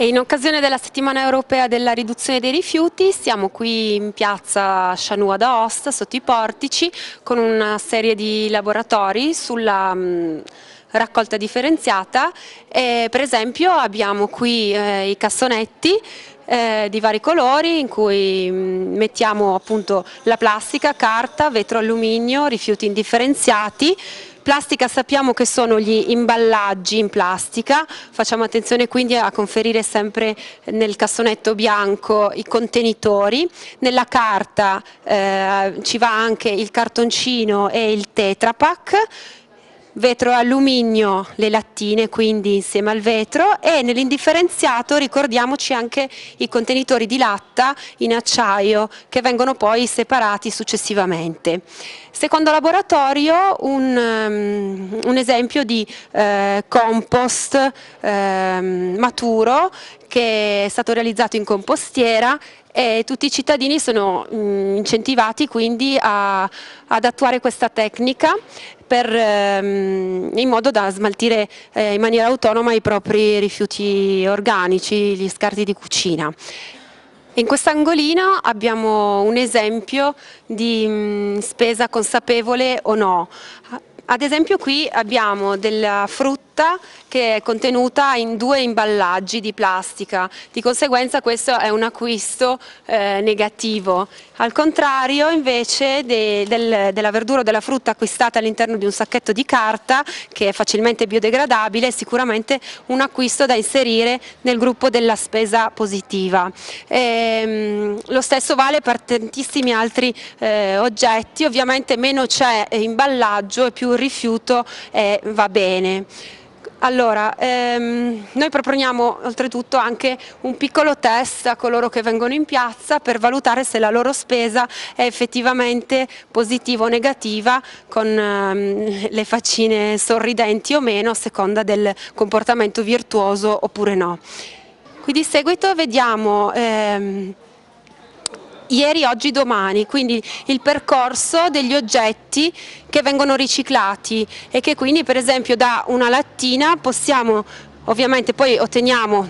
E in occasione della settimana europea della riduzione dei rifiuti siamo qui in piazza Shanua da sotto i portici, con una serie di laboratori sulla mm, raccolta differenziata. E, per esempio abbiamo qui eh, i cassonetti eh, di vari colori in cui mh, mm, mettiamo appunto la plastica, carta, vetro alluminio, rifiuti indifferenziati, plastica sappiamo che sono gli imballaggi in plastica, facciamo attenzione quindi a conferire sempre nel cassonetto bianco i contenitori, nella carta eh, ci va anche il cartoncino e il tetrapack, vetro e alluminio le lattine quindi insieme al vetro e nell'indifferenziato ricordiamoci anche i contenitori di latta in acciaio che vengono poi separati successivamente. Secondo laboratorio un, um, un esempio di eh, compost eh, maturo che è stato realizzato in compostiera e tutti i cittadini sono mh, mm, incentivati quindi a, ad attuare questa tecnica per, mh, ehm, in modo da smaltire eh, in maniera autonoma i propri rifiuti organici, gli scarti di cucina. In quest'angolino abbiamo un esempio di mh, mm, spesa consapevole o no. Ad esempio qui abbiamo della frutta frutta che è contenuta in due imballaggi di plastica, di conseguenza questo è un acquisto eh, negativo. Al contrario invece de, del, della verdura o della frutta acquistata all'interno di un sacchetto di carta che è facilmente biodegradabile è sicuramente un acquisto da inserire nel gruppo della spesa positiva. E, ehm, lo stesso vale per tantissimi altri eh, oggetti, ovviamente meno c'è eh, imballaggio e più il rifiuto eh, va bene. Allora, ehm, noi proponiamo oltretutto anche un piccolo test a coloro che vengono in piazza per valutare se la loro spesa è effettivamente positiva o negativa con ehm, le faccine sorridenti o meno a seconda del comportamento virtuoso oppure no. Qui di seguito vediamo... Ehm, ieri, oggi, domani, quindi il percorso degli oggetti che vengono riciclati e che quindi per esempio da una lattina possiamo, ovviamente poi otteniamo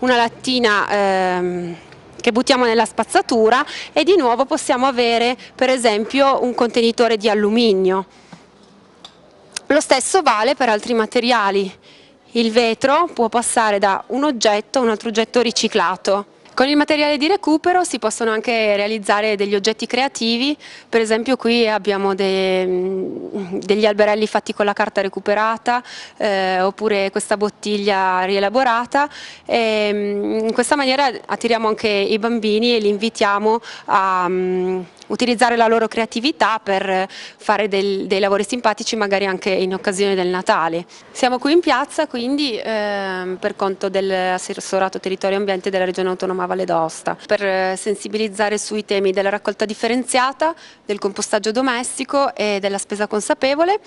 una lattina ehm, che buttiamo nella spazzatura e di nuovo possiamo avere per esempio un contenitore di alluminio. Lo stesso vale per altri materiali. Il vetro può passare da un oggetto a un altro oggetto riciclato. Con il materiale di recupero si possono anche realizzare degli oggetti creativi, per esempio qui abbiamo dei, mm, degli alberelli fatti con la carta recuperata eh, oppure questa bottiglia rielaborata e, mm, in questa maniera attiriamo anche i bambini e li invitiamo a, mm, utilizzare la loro creatività per eh, fare del, dei lavori simpatici magari anche in occasione del Natale. Siamo qui in piazza quindi eh, per conto dell'assessorato territorio ambiente della regione autonoma Valle d'Osta per eh, sensibilizzare sui temi della raccolta differenziata, del compostaggio domestico e della spesa consapevole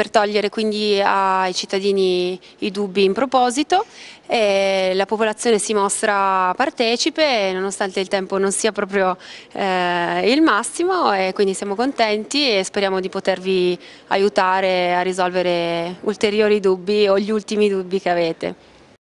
per togliere quindi ai cittadini i dubbi in proposito. E la popolazione si mostra partecipe nonostante il tempo non sia proprio eh, il massimo e quindi siamo contenti e speriamo di potervi aiutare a risolvere ulteriori dubbi o gli ultimi dubbi che avete.